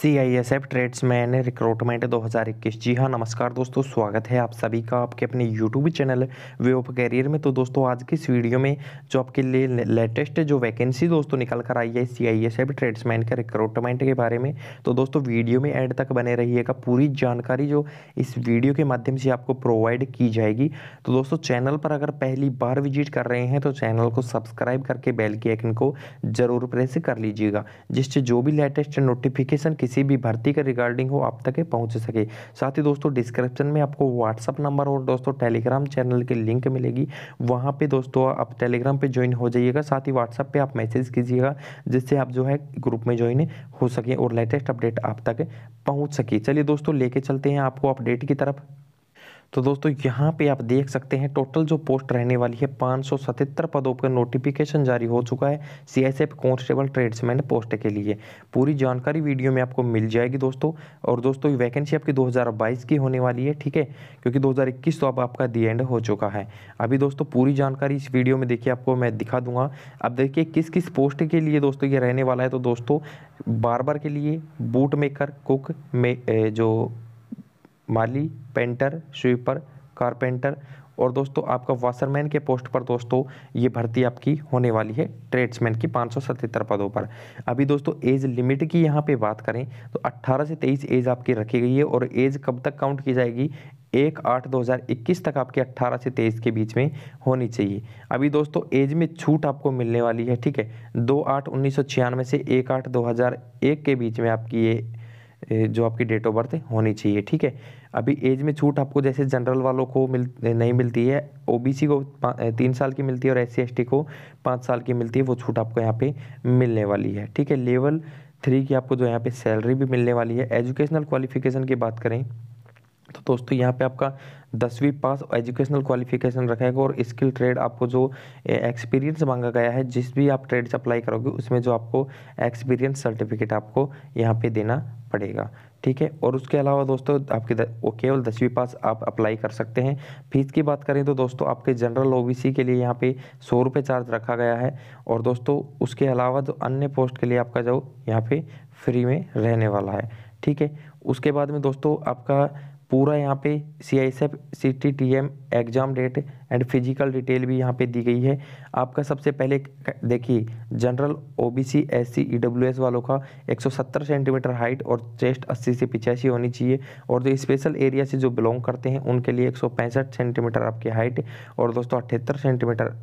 C I S F tradesman recruitment 2021 जी हाँ नमस्कार दोस्तों स्वागत है आप सभी का आपके अपने YouTube channel way of career में तो दोस्तों आज की इस वीडियो में जो आपके लिए लेटेस्ट जो वैकेंसी दोस्तों निकल कर आई है C I S F tradesman के रिक्रूटमेंट के बारे में तो दोस्तों वीडियो में एंड तक बने रहिएगा पूरी जानकारी जो इस वीडियो के माध्यम से आपको प्रोवाइड की जाएगी तो दोस्तों चैनल पर अगर पहली बार विजिट कर रहे हैं तो चैनल को सब्सक्राइब करके बेल के आइकन को जरूर प्रेस कर लीजिएगा जिससे जो भी लेटेस्ट नोटिफिकेशन किसी भी भर्ती के रिगार्डिंग हो आप तक पहुँच सके साथ ही दोस्तों डिस्क्रिप्शन में आपको व्हाट्सअप नंबर और दोस्तों टेलीग्राम चैनल की लिंक मिलेगी वहाँ पर दोस्तों आप टेलीग्राम पर ज्वाइन हो जाइएगा साथ ही व्हाट्सअप पर आप मैसेज कीजिएगा जिससे आप जो है ग्रुप में ज्वाइन हो सके और लेटेस्ट अपडेट आप तक पहुँच सके चलिए दोस्तों लेके चलते हैं आपको अपडेट की तरफ तो दोस्तों यहाँ पे आप देख सकते हैं टोटल जो पोस्ट रहने वाली है पाँच पदों पर नोटिफिकेशन जारी हो चुका है C S F constable tradesman post के लिए पूरी जानकारी वीडियो में आपको मिल जाएगी दोस्तों और दोस्तों वैकेंसी आपकी 2022 की होने वाली है ठीक है क्योंकि 2021 तो अब आपका दी एंड हो चुका है अभी दोस्तों पूरी जानकारी इस वीडियो में देखिए आपको मैं दिखा दूंगा अब देखिए किस किस पोस्ट के लिए दोस्तों ये रहने वाला है तो दोस्तों बार के लिए बूट मेकर कुक में जो माली पेंटर स्वीपर कारपेंटर और दोस्तों आपका वाशरमैन के पोस्ट पर दोस्तों ये भर्ती आपकी होने वाली है ट्रेड्समैन की 577 पदों पर अभी दोस्तों एज लिमिट की यहाँ पे बात करें तो 18 से 23 एज आपकी रखी गई है और एज कब तक काउंट की जाएगी एक आठ दो हज़ार इक्कीस तक आपके अट्ठारह से तेईस के बीच में होनी चाहिए अभी दोस्तों एज में छूट आपको मिलने वाली है ठीक है दो आठ उन्नीस सौ छियानवे से एक आठ दो हज़ार एक के बीच में आपकी ये जो आपकी डेट ऑफ बर्थ होनी चाहिए ठीक है अभी एज में छूट आपको जैसे जनरल वालों को मिल नहीं मिलती है ओबीसी को तीन साल की मिलती है और एस सी को पाँच साल की मिलती है वो छूट आपको यहाँ पे मिलने वाली है ठीक है लेवल थ्री की आपको जो यहाँ पे सैलरी भी मिलने वाली है एजुकेशनल क्वालिफिकेशन की बात करें तो दोस्तों यहाँ पे आपका दसवीं पास एजुकेशनल क्वालिफिकेशन रखेगा और स्किल ट्रेड आपको जो एक्सपीरियंस मांगा गया है जिस भी आप ट्रेड से अप्लाई करोगे उसमें जो आपको एक्सपीरियंस सर्टिफिकेट आपको यहाँ पे देना पड़ेगा ठीक है और उसके अलावा दोस्तों आपके केवल दसवीं पास आप अप्लाई कर सकते हैं फीस की बात करें तो दोस्तों आपके जनरल ओबीसी के लिए यहाँ पे सौ रुपये चार्ज रखा गया है और दोस्तों उसके अलावा जो अन्य पोस्ट के लिए आपका जो यहाँ पे फ्री में रहने वाला है ठीक है उसके बाद में दोस्तों आपका पूरा यहाँ पे C I S F C T T M exam date and physical detail भी यहाँ पे दी गई है आपका सबसे पहले देखिए general O B C S C E W S वालों का 170 सेंटीमीटर हाइट और चेस्ट 80 से पिचासी होनी चाहिए और जो स्पेशल एरिया से जो बिलोंग करते हैं उनके लिए 165 सेंटीमीटर आपकी हाइट और दोस्तों अठहत्तर सेंटीमीटर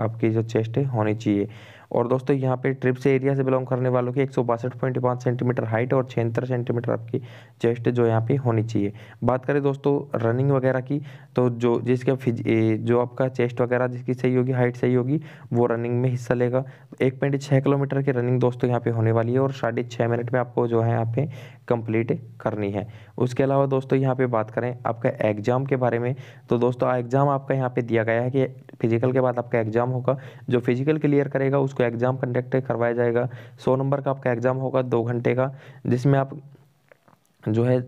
आपकी जो चेस्ट होनी चाहिए और दोस्तों यहाँ पे ट्रिप से एरिया से बिलोंग करने वालों की एक सेंटीमीटर हाइट और छिहत्तर सेंटीमीटर आपकी चेस्ट जो यहाँ पे होनी चाहिए बात करें दोस्तों रनिंग वगैरह की तो जो जिसका फिज जो आपका चेस्ट वगैरह जिसकी सही होगी हाइट सही होगी वो रनिंग में हिस्सा लेगा एक पॉइंट छः किलोमीटर की रनिंग दोस्तों यहाँ पे होने वाली है और साढ़े छः मिनट में आपको जो है यहाँ पे कंप्लीट करनी है उसके अलावा दोस्तों यहाँ पे बात करें आपका एग्ज़ाम के बारे में तो दोस्तों एग्ज़ाम आपका यहाँ पे दिया गया है कि फिजिकल के बाद आपका एग्ज़ाम होगा जो फिजिकल क्लियर करेगा उसको एग्ज़ाम कंडक्ट करवाया जाएगा सौ नंबर का आपका एग्ज़ाम होगा दो घंटे का जिसमें आप जो है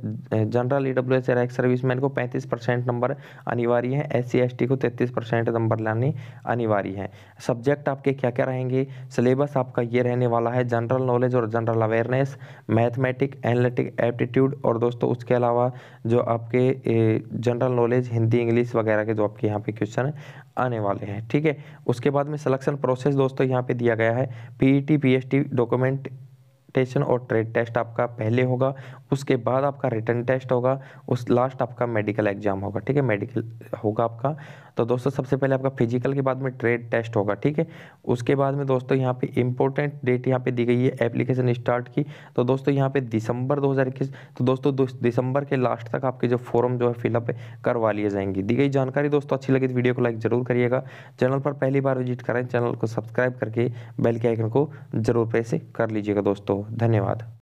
general E W S ex serviceman को 35 परसेंट नंबर अनिवार्य है एस सी को 33 परसेंट नंबर लाने अनिवार्य है सब्जेक्ट आपके क्या क्या रहेंगे सिलेबस आपका ये रहने वाला है जनरल नॉलेज और general awareness mathematic analytic aptitude और दोस्तों उसके अलावा जो आपके जनरल नॉलेज हिंदी इंग्लिश वगैरह के जो आपके यहाँ पे क्वेश्चन आने वाले हैं ठीक है उसके बाद में सलेक्शन प्रोसेस दोस्तों यहाँ पे दिया गया है पीईटी टी डॉक्यूमेंट प्रेजेंटेशन और ट्रेड टेस्ट आपका पहले होगा उसके बाद आपका रिटर्न टेस्ट होगा उस लास्ट आपका मेडिकल एग्जाम होगा ठीक है मेडिकल होगा आपका तो दोस्तों सबसे पहले आपका फिजिकल के बाद में ट्रेड टेस्ट होगा ठीक है उसके बाद में दोस्तों यहाँ पे इंपॉर्टेंट डेट यहाँ पे दी गई है एप्लीकेशन स्टार्ट की तो दोस्तों यहाँ पे दिसंबर 2021 तो दोस्तों दिसंबर के लास्ट तक आपके जो फॉर्म जो है फिलअप करवा लिए जाएंगी दी गई जानकारी दोस्तों अच्छी लगी तो वीडियो को लाइक जरूर करिएगा चैनल पर पहली बार विजिट करें चैनल को सब्सक्राइब करके बेल के आइकन को जरूर प्रेस कर लीजिएगा दोस्तों ధన్యవాదం